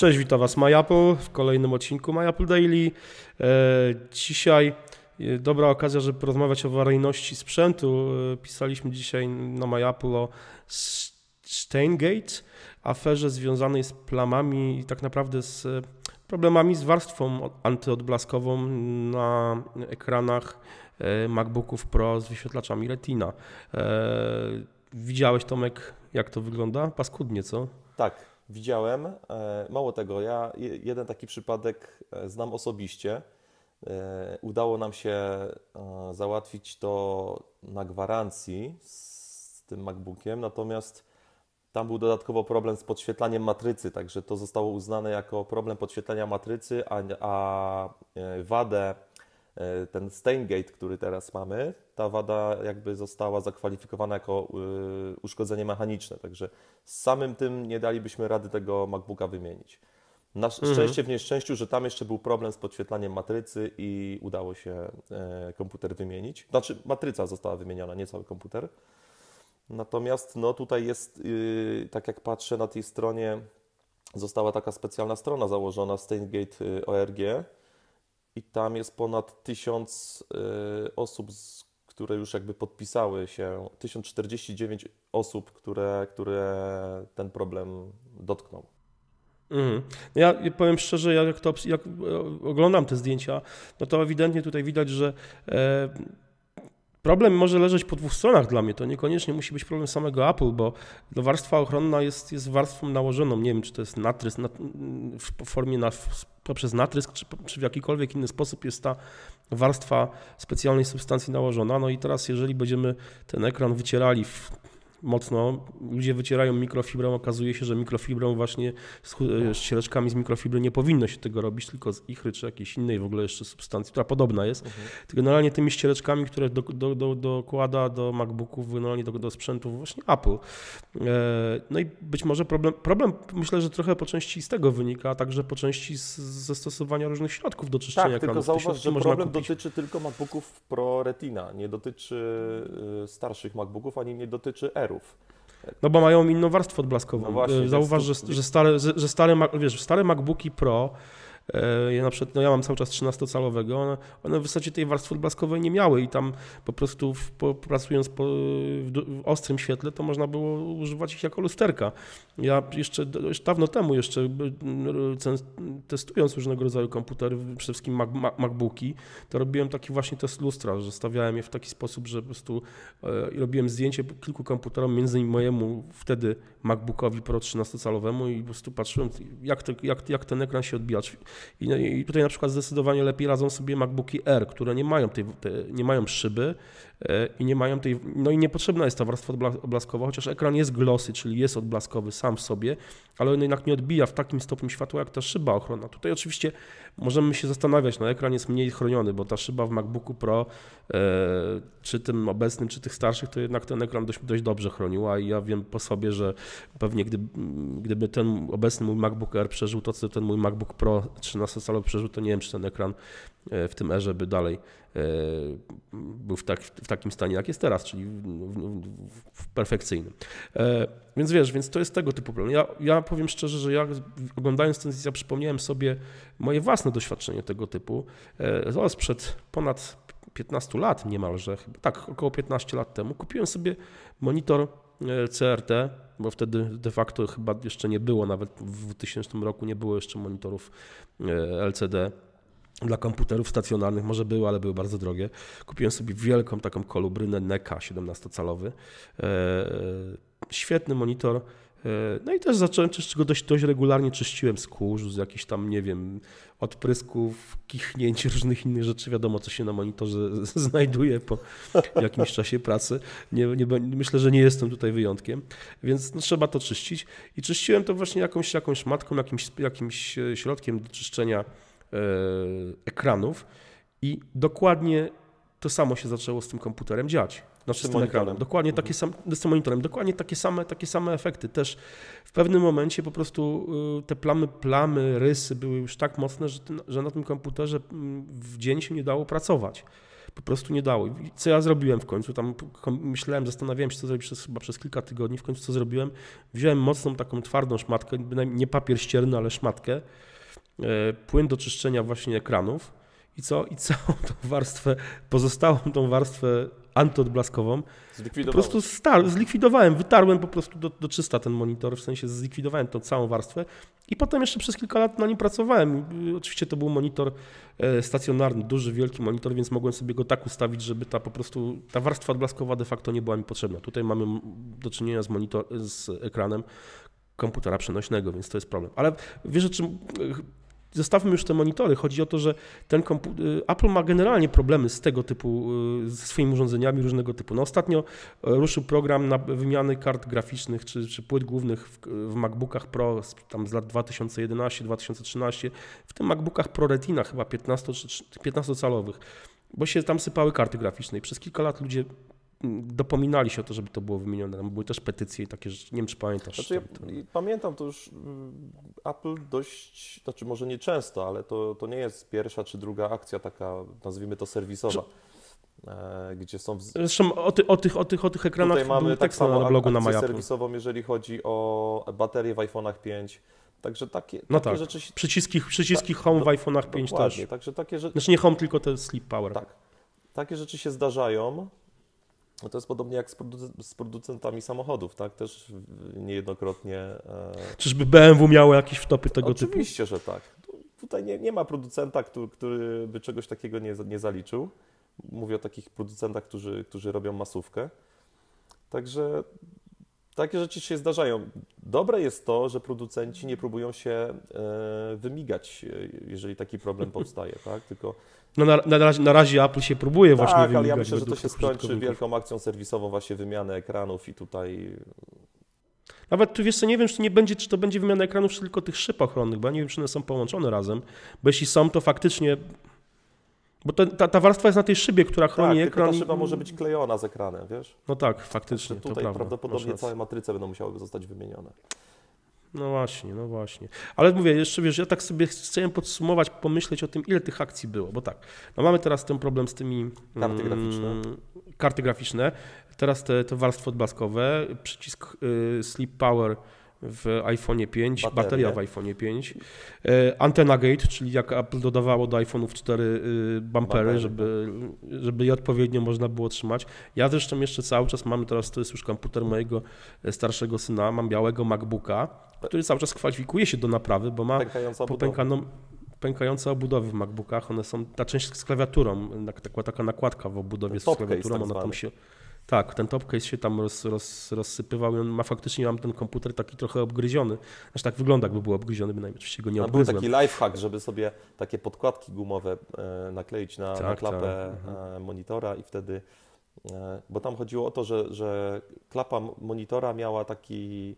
Cześć, witam Was MyApple w kolejnym odcinku MyApple Daily. E, dzisiaj e, dobra okazja, żeby porozmawiać o awaryjności sprzętu. E, pisaliśmy dzisiaj na MyApple o Steingate, aferze związanej z plamami i tak naprawdę z problemami z warstwą antyodblaskową na ekranach MacBooków Pro z wyświetlaczami Retina. Widziałeś Tomek, jak to wygląda? Paskudnie, co? Tak, widziałem. E, mało tego, ja jeden taki przypadek e, znam osobiście. E, udało nam się załatwić to na gwarancji z tym MacBookiem, natomiast tam był dodatkowo problem z podświetlaniem matrycy, także to zostało uznane jako problem podświetlenia matrycy, a, a wadę E, ten Staingate, który teraz mamy, ta wada jakby została zakwalifikowana jako e, uszkodzenie mechaniczne, także z samym tym nie dalibyśmy rady tego MacBooka wymienić. Na mhm. szczęście mhm. w nieszczęściu, że tam jeszcze był problem z podświetlaniem matrycy i udało się e, komputer wymienić. Znaczy matryca została wymieniona, nie cały komputer. Natomiast no tutaj jest, y, tak jak patrzę na tej stronie, została taka specjalna strona założona Steingate y, ORG, i tam jest ponad 1000 y, osób, które już jakby podpisały się, 1049 osób, które, które ten problem dotknął. Mhm. Ja powiem szczerze, jak, to, jak e, oglądam te zdjęcia, no to ewidentnie tutaj widać, że. E, Problem może leżeć po dwóch stronach dla mnie. To niekoniecznie musi być problem samego Apple, bo no, warstwa ochronna jest, jest warstwą nałożoną. Nie wiem, czy to jest natrysk nat, w formie na, poprzez natrysk, czy, czy w jakikolwiek inny sposób jest ta warstwa specjalnej substancji nałożona. No i teraz, jeżeli będziemy ten ekran wycierali w mocno. Ludzie wycierają mikrofibrą, okazuje się, że mikrofibrą właśnie z e, ściereczkami z mikrofibry nie powinno się tego robić, tylko z ichry czy jakiejś innej w ogóle jeszcze substancji, która podobna jest. Mhm. Generalnie tymi ściereczkami, które do, do, do, dokłada do MacBooków, generalnie do, do sprzętów właśnie Apple. E, no i być może problem, problem myślę, że trochę po części z tego wynika, a także po części z, ze stosowania różnych środków do czyszczenia tak, ekranów. tylko zauważ, że problem kupić. dotyczy tylko MacBooków Pro Retina, nie dotyczy e, starszych MacBooków, ani nie dotyczy Air bohaterów. No bo mają inną warstwę odblaskową. No właśnie, e, Zauważ, że, że, stare, że stare, wiesz, stare MacBooki Pro E, ja na przykład, no ja mam cały czas 13-calowego, one, one w zasadzie tej warstwy odblaskowej nie miały i tam po prostu w, po, pracując po, w, w, ostrym świetle, to można było używać ich jako lusterka. Ja jeszcze, jeszcze dawno temu jeszcze testując różnego rodzaju komputery, przede wszystkim Mac, Mac, MacBooki, to robiłem taki właśnie test lustra, że stawiałem je w taki sposób, że po prostu e, robiłem zdjęcie kilku komputerom, między innymi mojemu wtedy MacBookowi Pro 13-calowemu i po prostu patrzyłem, jak, te, jak, jak ten ekran się odbija. I, no, I tutaj na przykład zdecydowanie lepiej radzą sobie MacBooki R, które nie mają, tej, te, nie mają szyby E, i nie mają tej, no i niepotrzebna jest ta warstwa odblaskowa, chociaż ekran jest glosy, czyli jest odblaskowy sam w sobie, ale on jednak nie odbija w takim stopniu światła jak ta szyba ochrona. Tutaj oczywiście możemy się zastanawiać, no ekran jest mniej chroniony, bo ta szyba w MacBooku Pro, e, czy tym obecnym, czy tych starszych, to jednak ten ekran dość, dość dobrze chroniła i ja wiem po sobie, że pewnie gdyby, gdyby ten obecny mój MacBook Air przeżył to, co ten mój MacBook Pro 13 calowy przeżył, to nie wiem, czy ten ekran E, w tym erze, by dalej e, był w, tak, w takim stanie, jak jest teraz, czyli w, w, w perfekcyjnym. E, więc wiesz, więc to jest tego typu problem. Ja, ja powiem szczerze, że ja oglądając ten ja przypomniałem sobie moje własne doświadczenie tego typu. Zostało sprzed ponad 15 lat niemalże, chyba tak, około 15 lat temu, kupiłem sobie monitor CRT, bo wtedy de facto chyba jeszcze nie było, nawet w 2000 roku nie było jeszcze monitorów LCD dla komputerów stacjonarnych, może były, ale były bardzo drogie. Kupiłem sobie wielką taką kolubrynę NECA 17-calowy. E, e, świetny monitor. E, no i też zacząłem czyścić go dość, dość regularnie, czyściłem z kurzu, z jakichś tam, nie wiem, odprysków, kichnięć, różnych innych rzeczy. Wiadomo, co się na monitorze znajduje po jakimś czasie pracy. Nie, nie, myślę, że nie jestem tutaj wyjątkiem, więc no, trzeba to czyścić. I czyściłem to właśnie jakąś, jakąś matką, jakimś, jakimś środkiem do czyszczenia E, ekranów i dokładnie to samo się zaczęło z tym komputerem dziać. Znaczy z, z tym ekranem. Dokładnie takie same, mhm. z tym monitorem. Dokładnie takie same, takie same efekty. Też w pewnym momencie po prostu y, te plamy, plamy, rysy były już tak mocne, że, że na tym komputerze mm, w dzień się nie dało pracować. Po prostu nie dało. I co ja zrobiłem w końcu? Tam myślałem, zastanawiałem się, co zrobić przez, chyba przez kilka tygodni. W końcu co zrobiłem? Wziąłem mocną, taką twardą szmatkę, nie papier ścierny, ale szmatkę E, płyn do czyszczenia właśnie ekranów i co? I całą tą warstwę, pozostałą tą warstwę antyodblaskową po prostu star- zlikwidowałem, wytarłem po prostu do, do czysta ten monitor, w sensie zlikwidowałem tą całą warstwę i potem jeszcze przez kilka lat na nim pracowałem. Y, oczywiście to był monitor e, stacjonarny, duży, wielki monitor, więc mogłem sobie go tak ustawić, żeby ta po prostu, ta warstwa odblaskowa de facto nie była mi potrzebna. Tutaj mamy do czynienia z, monitor- z ekranem, komputera przenośnego, więc to jest problem. Ale wiesz, o czym zostawmy już te monitory. Chodzi o to, że ten y, Apple ma generalnie problemy z tego typu, y, ze swoimi urządzeniami różnego typu. No ostatnio e, ruszył program na wymiany kart graficznych czy, czy płyt głównych w, w MacBookach Pro tam z lat 2011-2013, w tym MacBookach Pro Retina chyba 15-calowych. bo się tam sypały karty graficzne i przez kilka lat ludzie dopominali się o to, żeby to było wymienione. Tam były też petycje i takie rzeczy. Nie wiem, czy pamiętasz. Znaczy, Pamiętam to już mm, Apple dość, znaczy może nie często, ale to, to nie jest pierwsza czy druga akcja taka, nazwijmy to serwisowa. Czy... E, gdzie są. W... Zresztą o, ty, o, tych, o, tych, o tych ekranach Tutaj mamy tak samo na blogu na Maja. serwisową, jeżeli chodzi o baterie w iPhone'ach 5. Także takie, no takie tak. rzeczy. Się... Przyciski, przyciski tak, Home w iPhone'ach 5 też. Także takie rzeczy. Znaczy nie Home, tylko te Sleep Power. Tak. Takie rzeczy się zdarzają. No to jest podobnie jak z, producentami samochodów, tak? Też niejednokrotnie. E, Czyżby BMW miało jakieś wtopy tego Oczywiście, typu? Oczywiście, że tak. Tutaj nie, nie ma producenta, który, który, by czegoś takiego nie, nie zaliczył. Mówię o takich producentach, którzy, którzy robią masówkę. Także takie rzeczy się zdarzają. Dobre jest to, że producenci nie próbują się e, wymigać, e, jeżeli taki problem powstaje, tak? Tylko no na, na, razie, na razie Apple się próbuje tak, właśnie wymigać. ale ja myślę, że to się skończy wielką akcją serwisową właśnie wymianę ekranów i tutaj... Nawet tu wiesz co, nie wiem, czy to, nie będzie, czy to będzie wymiana ekranów, czy tylko tych szyb ochronnych, bo ja nie wiem, czy one są połączone razem, bo jeśli są, to faktycznie bo ten, ta, ta, warstwa jest na tej szybie, która chroni tak, ekran. Ta szyba może być klejona z ekranem, wiesz? No tak, faktycznie. Znaczy, tutaj prawdopodobnie całe matryce będą musiały zostać wymienione. No właśnie, no właśnie. Ale mówię, jeszcze wiesz, ja tak sobie chciałem podsumować, pomyśleć o tym, ile tych akcji było, bo tak, no mamy teraz ten problem z tymi... Karty mm, graficzne. Mm, karty graficzne, teraz te, te warstwy odblaskowe, przycisk y, Sleep Power w iPhone 5, bateria w iPhone 5, e, antena gate, czyli jak Apple dodawało do iPhone'ów 4 y, bumpery, żeby, żeby je odpowiednio można było trzymać. Ja zresztą jeszcze cały czas mam, teraz to jest już komputer mojego e, starszego syna, mam białego MacBooka, który cały czas kwalifikuje się do naprawy, bo ma pękającą popękaną obudowy w MacBookach. One są, ta część z klawiaturą, taka, taka nakładka w obudowie z klawiaturą, tak ona tam się tak, ten topcase się tam roz, roz, rozsypywał i on ma faktycznie, mam ten komputer taki trochę obgryziony. Znaczy tak wygląda, jakby był obgryziony, bynajmniej oczywiście go nie obgryzłem. A był taki lifehack, żeby sobie takie podkładki gumowe e, nakleić na, tak, na tak, klapę tak. monitora i wtedy, e, bo tam chodziło o to, że, że klapa monitora miała taki,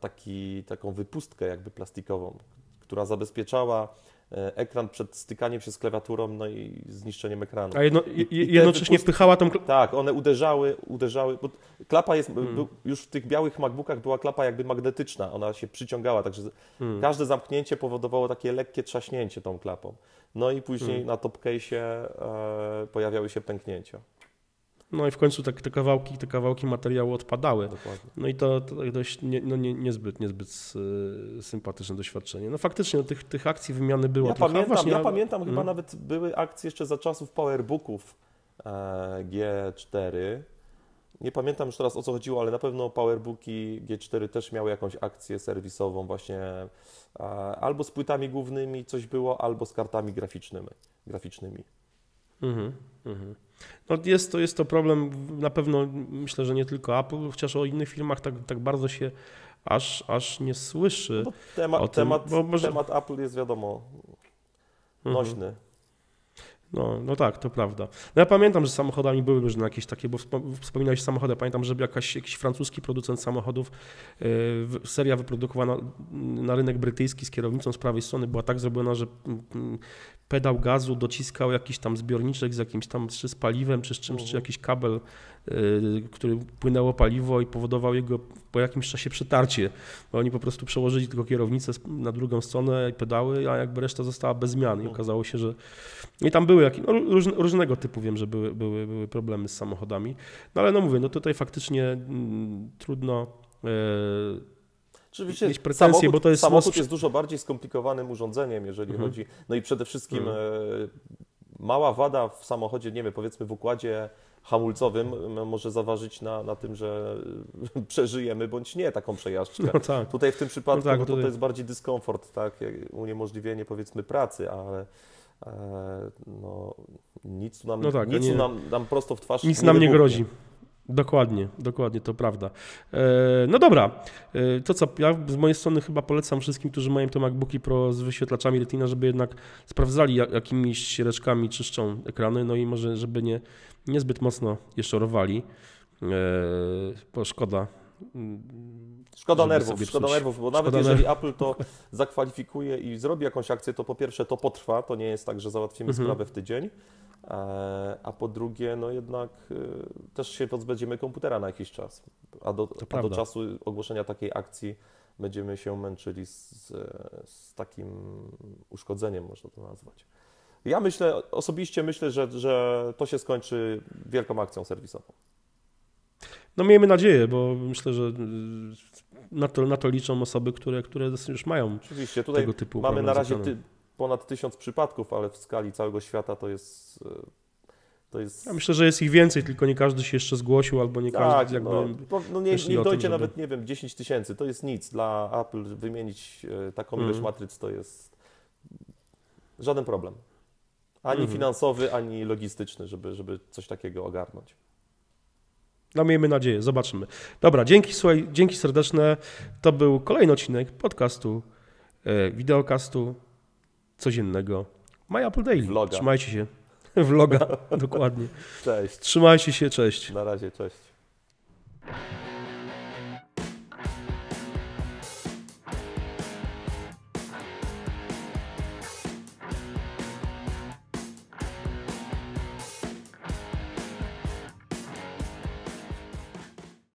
taki, taką wypustkę jakby plastikową, która zabezpieczała E, ekran przed stykaniem się z klawiaturą, no i zniszczeniem ekranu. A jedno, i, i jednocześnie wypust... wpychała tą klapę. Tak, one uderzały, uderzały, bo klapa jest, hmm. już w tych białych MacBookach była klapa jakby magnetyczna, ona się przyciągała, także hmm. każde zamknięcie powodowało takie lekkie trzaśnięcie tą klapą. No i później hmm. na top case e, pojawiały się pęknięcia. No i w końcu te, tak, te, kawałki, te kawałki materiału odpadały. Dokładnie. No i to, to dość nie, no nie, niezbyt, niezbyt e, sympatyczne doświadczenie. No faktycznie no, tych, tych akcji wymiany było ja Pamiętam, właśnie... ja pamiętam, chyba hmm? nawet były akcje jeszcze za czasów powerbooków e, G4. Nie pamiętam już teraz o co chodziło, ale na pewno Powerbooki G4 też miały jakąś akcję serwisową właśnie e, albo z płytami głównymi coś było, albo z kartami graficznymi. graficznymi. Mhm, mhm. No jest, to, jest to problem na pewno, myślę, że nie tylko Apple, chociaż o innych firmach tak, tak bardzo się aż, aż nie słyszy. No tema, tym, temat, może... temat Apple jest wiadomo mhm. nośny. Mhm. No, no tak, to prawda. No ja pamiętam, że samochodami były różne jakieś takie, bo wspominałeś samochody. Pamiętam, że jakaś, jakiś francuski producent samochodów, yy, seria wyprodukowana mm, na rynek brytyjski z kierownicą z prawej strony była tak zrobiona, że mm, mm, pedał gazu dociskał jakiś tam zbiorniczek z jakimś tam, czy z paliwem, czy z czymś, czy mhm. jakiś kabel, y, który płynęło paliwo i powodował jego po jakimś czasie przetarcie. Bo oni po prostu przełożyli tylko kierownicę na drugą stronę i pedały, a jakby reszta została bez zmian i mhm. okazało się, że... I tam były jakieś, no, różne, różnego typu wiem, że były, były, były problemy z samochodami. No ale no mówię, no tutaj faktycznie mm, trudno... Yy, Oczywiście mieć pretensje, samochód, bo to jest... Samochód jest dużo bardziej skomplikowanym urządzeniem, jeżeli mhm. chodzi... No i przede wszystkim mhm. E, mała wada w samochodzie, nie wiem, powiedzmy w układzie hamulcowym może zaważyć na, na tym, że przeżyjemy bądź nie taką przejażdżkę. No tak. Tutaj w tym no przypadku tak, no tak, to, tutaj... to jest bardziej dyskomfort, tak? uniemożliwienie powiedzmy pracy, ale e, no, nic nam, no tak, nic nie, nam, nam prosto w twarz Nic nie nam wybuchnie. nie grozi. Dokładnie, dokładnie, to prawda. E, no dobra, e, to co, ja z mojej strony chyba polecam wszystkim, którzy mają te MacBooki Pro z wyświetlaczami Retina, żeby jednak sprawdzali jakimiś reczkami czyszczą ekrany, no i może żeby nie, niezbyt mocno je szorowali, e, bo szkoda. Szkoda nerwów, szkoda nerwów, bo nawet jeżeli Apple to zakwalifikuje i zrobi jakąś akcję, to po pierwsze to potrwa, to nie jest tak, że załatwimy mhm. sprawę w tydzień, E, a po drugie, no jednak y, też się pozbędziemy komputera na jakiś czas, a do, a do czasu ogłoszenia takiej akcji będziemy się męczyli z, z takim uszkodzeniem, można to nazwać. Ja myślę, osobiście myślę, że, że to się skończy wielką akcją serwisową. No miejmy nadzieję, bo myślę, że y, na to, na to liczą osoby, które, które już mają Oczywiście, tutaj tego typu mamy na razie ty, ponad tysiąc przypadków, ale w skali całego świata to jest. E, to jest... Ja myślę, że jest ich więcej, tylko nie każdy się jeszcze zgłosił, albo nie tak, każdy. Tak, jakby, no, no nie, nie dojdzie nawet, nie wiem, 10 tysięcy. To jest nic. Dla Apple wymienić e, taką ilość mm. matryc to jest żaden problem. Ani mm. finansowy, ani logistyczny, żeby, żeby coś takiego ogarnąć. No miejmy nadzieję, zobaczymy. Dobra, dzięki, słuchaj, dzięki serdeczne. To był kolejny odcinek podcastu, e, wideokastu codziennego My Apple Daily. Vloga. Trzymajcie się. Vloga, dokładnie. Cześć. Trzymajcie się, cześć. Na razie, cześć.